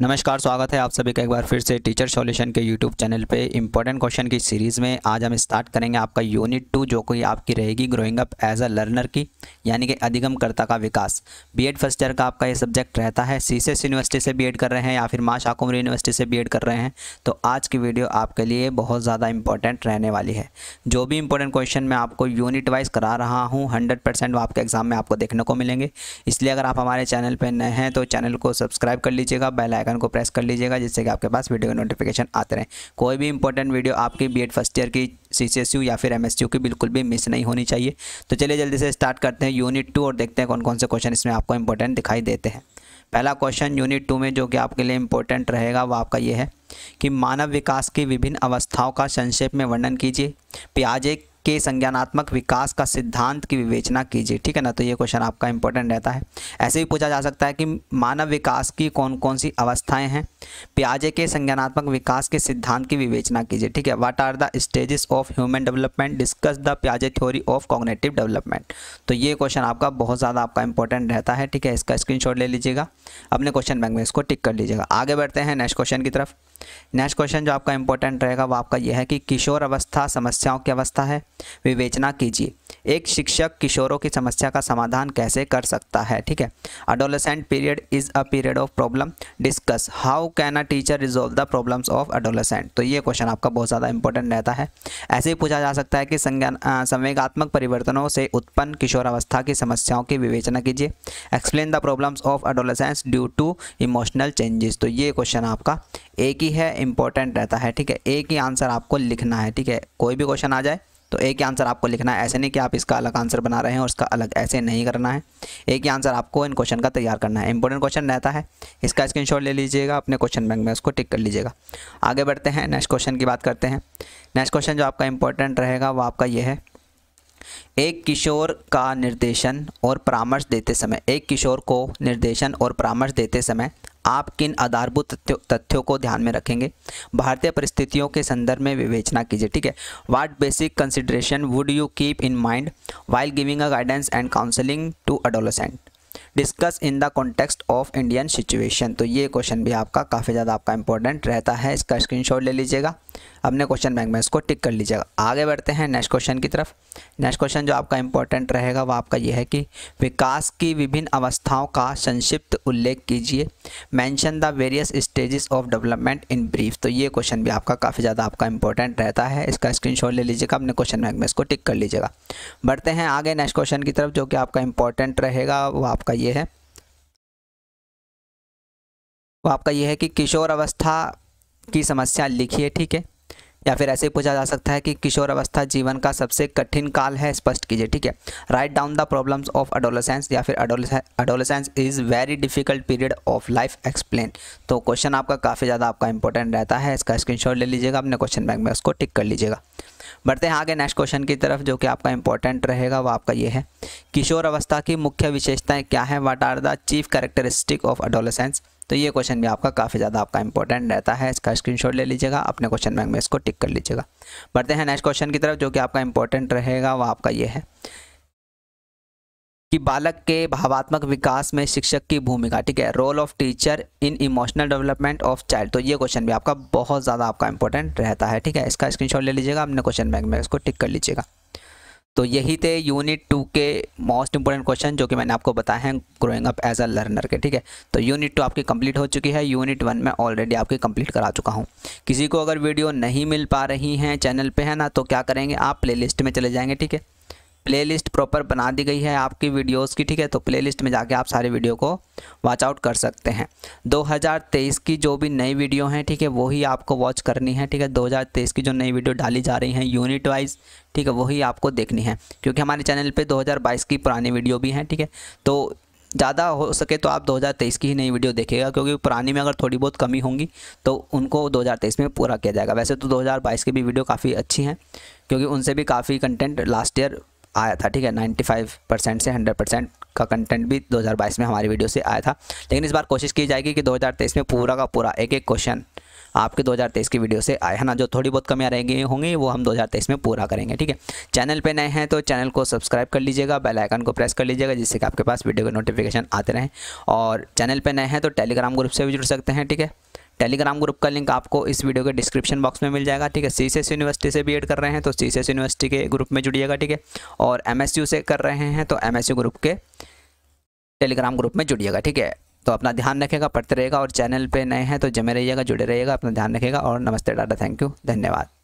नमस्कार स्वागत है आप सभी का एक बार फिर से टीचर सॉल्यूशन के यूट्यूब चैनल पे इम्पोर्टेंट क्वेश्चन की सीरीज़ में आज हम स्टार्ट करेंगे आपका यूनिट टू जो कि आपकी रहेगी growing up as a learner की यानी कि अधिगमकर्ता का विकास बीएड फर्स्ट ईयर का आपका ये सब्जेक्ट रहता है सी यूनिवर्सिटी से बी कर रहे हैं या फिर माँ शाकुमरी यूनिवर्सिटी से बी कर रहे हैं तो आज की वीडियो आपके लिए बहुत ज़्यादा इंपॉर्टेंट रहने वाली है जो भी इंपॉर्टेंट क्वेश्चन मैं आपको यूनिट वाइज करा रहा हूँ हंड्रेड परसेंट आपके एग्जाम में आपको देखने को मिलेंगे इसलिए अगर आप हमारे चैनल पर नए हैं तो चैनल को सब्सक्राइब कर लीजिएगा बेलाइक आइकन को प्रेस कर लीजिएगा जिससे कि आपके पास वीडियो के नोटिफिकेशन आते रहे कोई भी इंपॉर्टेंट वीडियो आपकी बी फर्स्ट ईयर की सी या फिर एम की बिल्कुल भी मिस नहीं होनी चाहिए तो चलिए जल्दी से स्टार्ट करते हैं यूनिट टू और देखते हैं कौन कौन से क्वेश्चन इसमें आपको इंपॉर्टेंट दिखाई देते हैं पहला क्वेश्चन यूनिट टू में जो कि आपके लिए इम्पोर्टेंट रहेगा वो आपका ये है कि मानव विकास की विभिन्न अवस्थाओं का संक्षेप में वर्णन कीजिए प्याजे के संज्ञानात्मक विकास का सिद्धांत की विवेचना कीजिए ठीक है ना तो ये क्वेश्चन आपका इंपॉर्टेंट रहता है ऐसे भी पूछा जा सकता है कि मानव विकास की कौन कौन सी अवस्थाएं हैं प्याजे के संज्ञानात्मक विकास के सिद्धांत की विवेचना कीजिए ठीक है what are the stages of human development discuss the प्याजे थ्योरी ऑफ कॉग्नेटिव डेवलपमेंट तो ये क्वेश्चन आपका बहुत ज़्यादा आपका इंपॉर्टेंट रहता है ठीक है इसका स्क्रीनशॉट ले लीजिएगा अपने क्वेश्चन बैंक में इसको टिक कर लीजिएगा आगे बढ़ते हैं नेक्स्ट क्वेश्चन की तरफ नेक्स्ट क्वेश्चन जो आपका इंपॉर्टेंट रहेगा वो आपका यह है कि किशोर अवस्था समस्याओं की अवस्था है विवेचना कीजिए एक शिक्षक किशोरों की समस्या का समाधान कैसे कर सकता है ठीक है adolescent period is a period of problem discuss how can a teacher resolve the problems of adolescent तो ये क्वेश्चन आपका बहुत ज़्यादा इंपॉर्टेंट रहता है ऐसे ही पूछा जा सकता है कि संज्ञान संवेगात्मक परिवर्तनों से उत्पन्न किशोरावस्था की समस्याओं की विवेचना कीजिए explain the problems of adolescence due to emotional changes तो ये क्वेश्चन आपका एक ही है इंपॉर्टेंट रहता है ठीक है एक ही आंसर आपको लिखना है ठीक है कोई भी क्वेश्चन आ जाए तो एक ही आंसर आपको लिखना है ऐसे नहीं कि आप इसका अलग आंसर बना रहे हैं और इसका अलग ऐसे नहीं करना है एक ही आंसर आपको इन क्वेश्चन का तैयार करना है इंपॉर्टेंट क्वेश्चन रहता है इसका स्क्रीन ले लीजिएगा अपने क्वेश्चन बैंक में उसको टिक कर लीजिएगा आगे बढ़ते हैं नेक्स्ट क्वेश्चन की बात करते हैं नेक्स्ट क्वेश्चन जो आपका इंपॉर्टेंट रहेगा वो आपका ये है एक किशोर का निर्देशन और परामर्श देते समय एक किशोर को निर्देशन और परामर्श देते समय आप किन आधारभूत तथ्यों को ध्यान में रखेंगे भारतीय परिस्थितियों के संदर्भ में विवेचना कीजिए ठीक है what basic consideration would you keep in mind while giving a guidance and counselling to adolescent discuss in the context of Indian situation तो ये क्वेश्चन भी आपका काफ़ी ज़्यादा आपका इंपॉर्टेंट रहता है इसका स्क्रीनशॉट ले लीजिएगा अपने क्वेश्चन बैंक में इसको टिक कर लीजिएगा आगे बढ़ते हैं नेक्स्ट क्वेश्चन की तरफ नेक्स्ट क्वेश्चन जो आपका इंपॉर्टेंट रहेगा वो आपका यह है कि विकास की विभिन्न अवस्थाओं का संक्षिप्त उल्लेख कीजिए mention the various stages of development in brief तो ये क्वेश्चन भी आपका काफ़ी ज़्यादा आपका इंपॉर्टेंट रहता है इसका स्क्रीन ले लीजिएगा अपने क्वेश्चन बैंक में इसको टिक कर लीजिएगा बढ़ते हैं आगे नेक्स्ट क्वेश्चन की तरफ जो कि आपका इंपॉर्टेंट रहेगा वो आपका ये है वो आपका ये है कि किशोर अवस्था की समस्या लिखिए ठीक है या फिर ऐसे ही पूछा जा सकता है कि किशोर अवस्था जीवन का सबसे कठिन काल है स्पष्ट कीजिए ठीक है right down the problems of adolescence या फिर adolescence is very difficult period of life explain तो क्वेश्चन आपका काफ़ी ज़्यादा आपका इंपॉर्टेंट रहता है इसका स्क्रीनशॉट ले लीजिएगा अपने क्वेश्चन बैंक में उसको टिक कर लीजिएगा बढ़ते हैं आगे नेक्स्ट क्वेश्चन की तरफ जो कि आपका इंपॉर्टेंट रहेगा वो आपका ये है किशोर अवस्था की मुख्य विशेषताएं क्या है what are the chief characteristic of adolescence तो ये क्वेश्चन भी आपका काफ़ी ज़्यादा आपका इंपॉर्टेंट रहता है इसका स्क्रीनशॉट ले लीजिएगा अपने क्वेश्चन बैंक में इसको टिक कर लीजिएगा बढ़ते हैं नेक्स्ट क्वेश्चन की तरफ जो कि आपका इंपॉर्टेंट रहेगा वो आपका ये है कि बालक के भावात्मक विकास में शिक्षक की भूमिका ठीक है role of teacher in emotional development of child तो ये क्वेश्चन भी आपका बहुत ज़्यादा आपका इंपॉर्टेंट रहता है ठीक है इसका स्क्रीनशॉट ले लीजिएगा अपने क्वेश्चन बैंक में इसको टिक कर लीजिएगा तो यही थे यूनिट टू के मोस्ट इंपॉर्टेंट क्वेश्चन जो कि मैंने आपको बताए हैं growing up as a learner के ठीक है तो यूनिट टू आपकी कंप्लीट हो चुकी है यूनिट वन में ऑलरेडी आपकी कंप्लीट करा चुका हूँ किसी को अगर वीडियो नहीं मिल पा रही हैं चैनल पे है ना तो क्या करेंगे आप प्लेलिस्ट में चले जाएंगे ठीक है प्लेलिस्ट प्रॉपर बना दी गई है आपकी वीडियोस की ठीक है तो प्लेलिस्ट में जाके आप सारे वीडियो को वॉच आउट कर सकते हैं 2023 की जो भी नई वीडियो हैं ठीक है वही आपको वॉच करनी है ठीक है 2023 की जो नई वीडियो डाली जा रही हैं यूनिट वाइज ठीक है वही आपको देखनी है क्योंकि हमारे चैनल पर बाईस की पुरानी वीडियो भी हैं ठीक है तो ज़्यादा हो सके तो आप 2023 की ही नई वीडियो देखेगा क्योंकि पुरानी में अगर थोड़ी बहुत कमी होंगी तो उनको 2023 में पूरा किया जाएगा वैसे तो 2022 की भी वीडियो काफ़ी अच्छी हैं क्योंकि उनसे भी काफ़ी कंटेंट लास्ट ईयर आया था ठीक है 95 परसेंट से 100 परसेंट का कंटेंट भी 2022 में हमारी वीडियो से आया था लेकिन इस बार कोशिश की जाएगी कि 2023 में पूरा का पूरा एक एक क्वेश्चन आपके 2023 की वीडियो से आए है ना जो थोड़ी बहुत कमियाँ रहेंगी होंगी वो हम 2023 में पूरा करेंगे ठीक है चैनल पे नए हैं तो चैनल को सब्सक्राइब कर लीजिएगा बेल आइकन को प्रेस कर लीजिएगा जिससे कि आपके पास वीडियो के नोटिफिकेशन आते रहें और चैनल पर नए हैं तो टेलीग्राम ग्रुप से भी जुड़ सकते हैं ठीक है टेलीग्राम ग्रुप का लिंक आपको इस वीडियो के डिस्क्रिप्शन बॉक्स में मिल जाएगा ठीक है सी यूनिवर्सिटी से बी कर रहे हैं तो सी यूनिवर्सिटी के ग्रुप में जुड़िएगा ठीक है और एम से कर रहे हैं तो एम ग्रुप के टेलीग्राम ग्रुप में जुड़िएगा ठीक है तो अपना ध्यान रखेगा पढ़ते रहेगा और चैनल पे नए हैं तो जमे रहिएगा जुड़े रहिएगा अपना ध्यान रखेगा और नमस्ते डाटा थैंक यू धन्यवाद